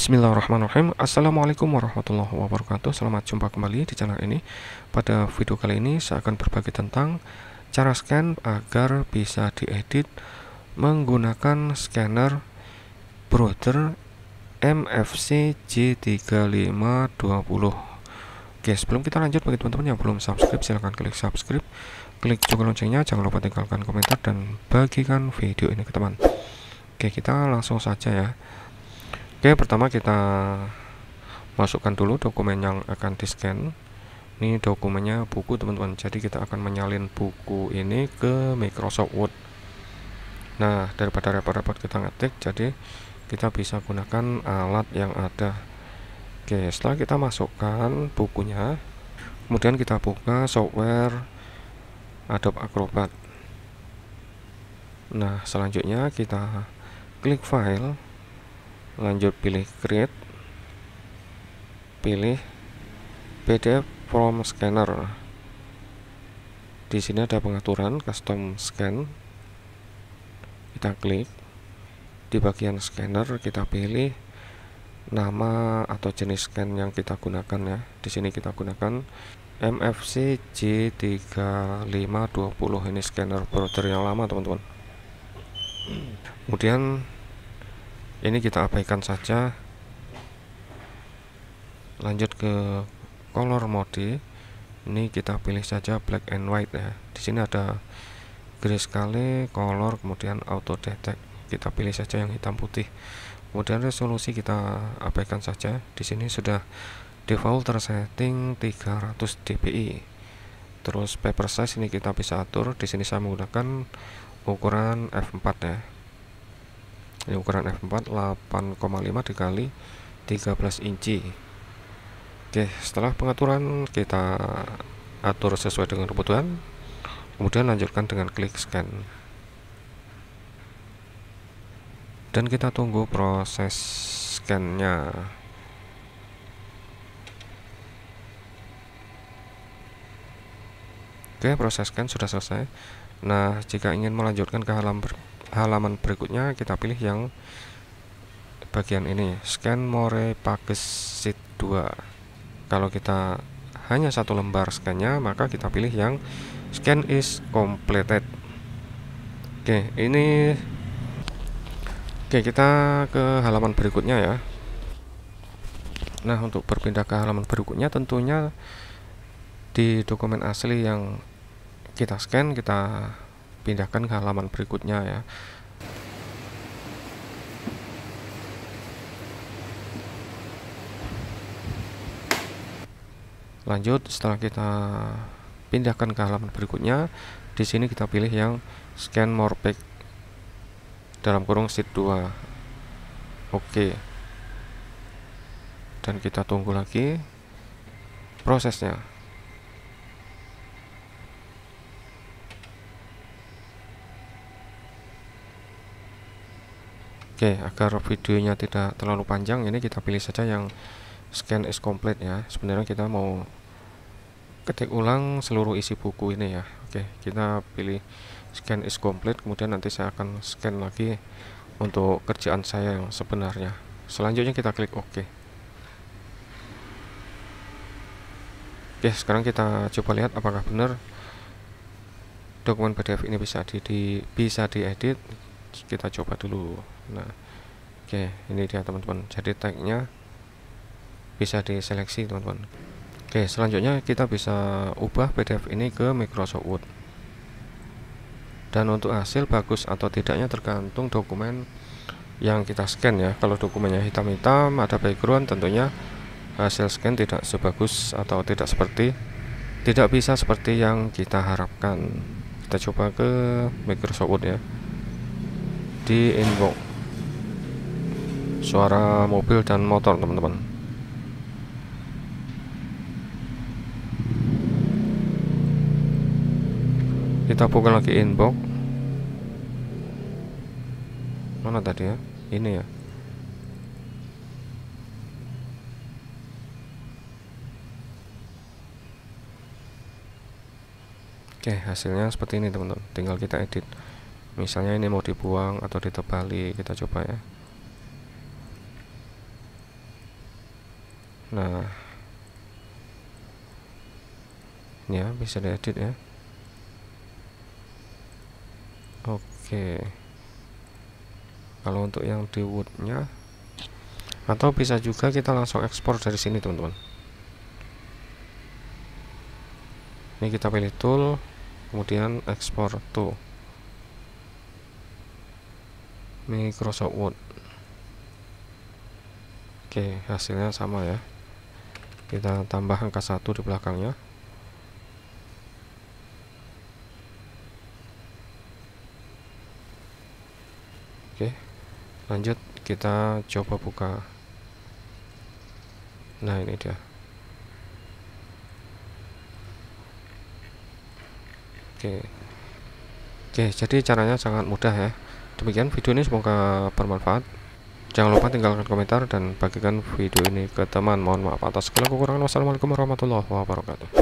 Bismillahirrahmanirrahim Assalamualaikum warahmatullahi wabarakatuh Selamat jumpa kembali di channel ini Pada video kali ini saya akan berbagi tentang Cara scan agar bisa diedit Menggunakan scanner Brother MFC J3520 Oke sebelum kita lanjut bagi teman-teman yang belum subscribe silahkan klik subscribe Klik juga loncengnya jangan lupa tinggalkan komentar dan bagikan video ini ke teman Oke kita langsung saja ya Oke, pertama kita masukkan dulu dokumen yang akan di scan. Ini dokumennya buku teman-teman. Jadi kita akan menyalin buku ini ke Microsoft Word. Nah, daripada repot-repot kita ngetik, jadi kita bisa gunakan alat yang ada. Oke, setelah kita masukkan bukunya, kemudian kita buka software Adobe Acrobat. Nah, selanjutnya kita klik file lanjut pilih create pilih PDF from scanner di sini ada pengaturan custom scan kita klik di bagian scanner kita pilih nama atau jenis scan yang kita gunakan ya di sini kita gunakan MFC J3520 ini scanner browser yang lama teman-teman kemudian ini kita abaikan saja lanjut ke color mode ini kita pilih saja black and white ya di sini ada sekali, color kemudian auto detect kita pilih saja yang hitam putih kemudian resolusi kita abaikan saja di sini sudah default tersetting 300 dpi terus paper size ini kita bisa atur di sini saya menggunakan ukuran f4 ya ini ukuran F4 8,5 dikali 13 inci oke setelah pengaturan kita atur sesuai dengan kebutuhan kemudian lanjutkan dengan klik scan dan kita tunggu proses scannya oke proses scan sudah selesai nah jika ingin melanjutkan ke halaman halaman berikutnya kita pilih yang bagian ini scan more package sheet 2 kalau kita hanya satu lembar scannya maka kita pilih yang scan is completed oke ini oke kita ke halaman berikutnya ya nah untuk berpindah ke halaman berikutnya tentunya di dokumen asli yang kita scan kita pindahkan ke halaman berikutnya ya lanjut setelah kita pindahkan ke halaman berikutnya di sini kita pilih yang scan more pack dalam kurung sheet 2 oke dan kita tunggu lagi prosesnya Oke, agar videonya tidak terlalu panjang, ini kita pilih saja yang scan is complete ya. Sebenarnya kita mau ketik ulang seluruh isi buku ini ya. Oke, kita pilih scan is complete, kemudian nanti saya akan scan lagi untuk kerjaan saya yang sebenarnya. Selanjutnya kita klik OK. Oke, sekarang kita coba lihat apakah benar dokumen PDF ini bisa di, di bisa diedit kita coba dulu nah oke okay, ini dia teman-teman jadi tagnya bisa diseleksi teman-teman oke okay, selanjutnya kita bisa ubah PDF ini ke Microsoft Word dan untuk hasil bagus atau tidaknya tergantung dokumen yang kita scan ya kalau dokumennya hitam-hitam ada background tentunya hasil scan tidak sebagus atau tidak seperti tidak bisa seperti yang kita harapkan kita coba ke Microsoft Word ya di inbox suara mobil dan motor teman-teman kita buka lagi inbox mana tadi ya ini ya Oke hasilnya seperti ini teman-teman tinggal kita edit misalnya ini mau dibuang atau ditebali kita coba ya nah ya bisa diedit ya oke kalau untuk yang di woodnya atau bisa juga kita langsung ekspor dari sini teman-teman ini kita pilih tool kemudian ekspor to Microsoft Word oke hasilnya sama ya kita tambah angka satu di belakangnya oke lanjut kita coba buka nah ini dia oke oke jadi caranya sangat mudah ya demikian video ini semoga bermanfaat Jangan lupa tinggalkan komentar dan bagikan video ini ke teman. Mohon maaf atas segala kekurangan. Wassalamualaikum warahmatullahi wabarakatuh.